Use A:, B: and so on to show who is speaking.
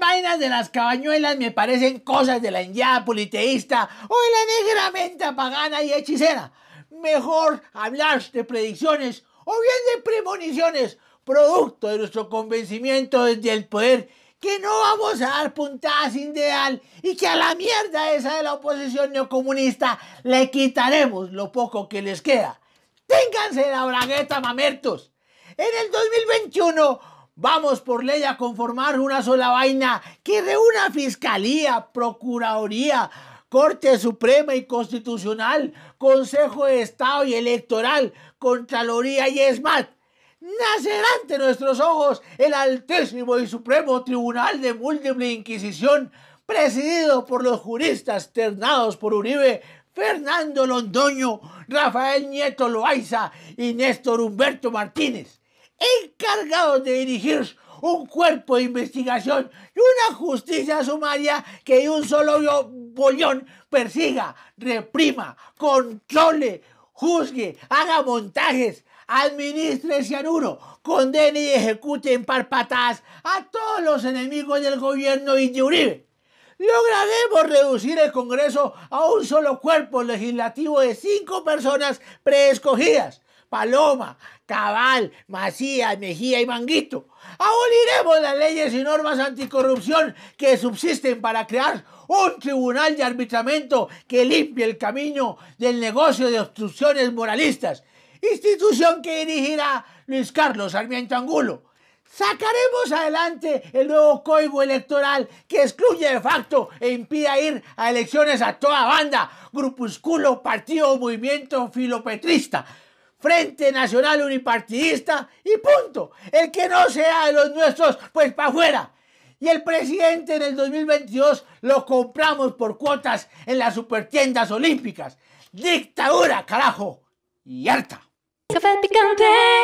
A: vainas de las cabañuelas me parecen cosas de la India politeísta o de la negra menta pagana y hechicera. Mejor hablar de predicciones o bien de premoniciones, producto de nuestro convencimiento desde el poder que no vamos a dar puntadas ideal y que a la mierda esa de la oposición neocomunista le quitaremos lo poco que les queda. Ténganse la bragueta, mamertos. En el 2021 Vamos por ley a conformar una sola vaina que de una Fiscalía, Procuraduría, Corte Suprema y Constitucional, Consejo de Estado y Electoral, Contraloría y ESMAD. Nacerá ante nuestros ojos el Altísimo y Supremo Tribunal de Múltiple Inquisición, presidido por los juristas ternados por Uribe, Fernando Londoño, Rafael Nieto Loaiza y Néstor Humberto Martínez encargados de dirigir un cuerpo de investigación y una justicia sumaria que de un solo bollón persiga, reprima, controle, juzgue, haga montajes, administre cianuro, condene y ejecute en parpatadas a todos los enemigos del gobierno y de Uribe. Lograremos reducir el Congreso a un solo cuerpo legislativo de cinco personas preescogidas Paloma, Cabal, Macía, Mejía y Manguito. Aboliremos las leyes y normas anticorrupción que subsisten para crear un tribunal de arbitramiento que limpie el camino del negocio de obstrucciones moralistas, institución que dirigirá Luis Carlos Sarmiento Angulo. Sacaremos adelante el nuevo código electoral que excluye de facto e impida ir a elecciones a toda banda, grupúsculo, partido, movimiento filopetrista. Frente Nacional Unipartidista y punto. El que no sea de los nuestros, pues para afuera. Y el presidente en el 2022 lo compramos por cuotas en las supertiendas olímpicas. Dictadura, carajo. Y harta. Café picante.